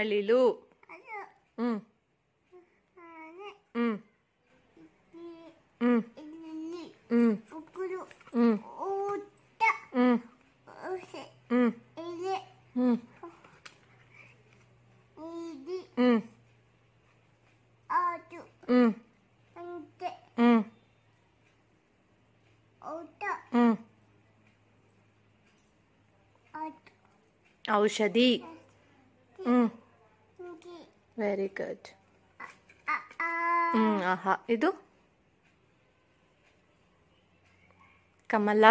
ಅಳಿಲು ಹ್ಞೂ ಹ್ಞೂ ಹ್ಞೂ ಹ್ಞೂ ಹ್ಞೂ ಹ್ಞೂ ಹ್ಞೂ ಹ್ಞೂ ಹ್ಞೂ ಹ್ಞೂ ಔಷಧಿ ಹ್ಞೂ ವೆರಿ ಗುಡ್ ಹ್ಞೂ ಆಹಾ ಇದು ಕಮಲ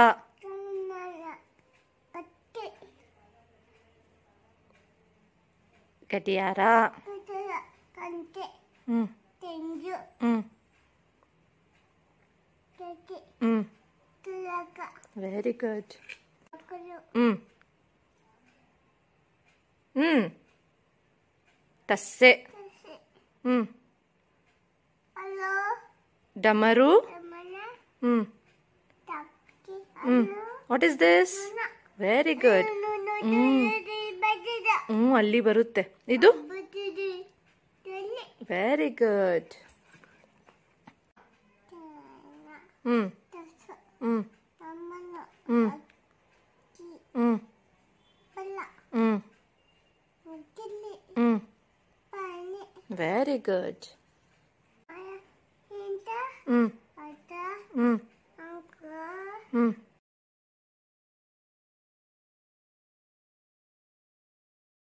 ಗಡಿಯಾರ ಹ್ಞೂ ಹ್ಞೂ ಹ್ಞೂ ವೆರಿ ಗುಡ್ ಹ್ಞೂ ಹ್ಞೂ ತಸ್ಸೆ ಹ್ಞೂ ಡಮರು ಹ್ಞೂ ಹ್ಞೂ what is this very good ಹ್ಞೂ ಹ್ಞೂ ಅಲ್ಲಿ ಬರುತ್ತೆ ಇದು ವೆರಿ ಗುಡ್ ಹ್ಞೂ ಹ್ಞೂ ம் ம் ம் ம் வெரி குட் ம் ம் ம்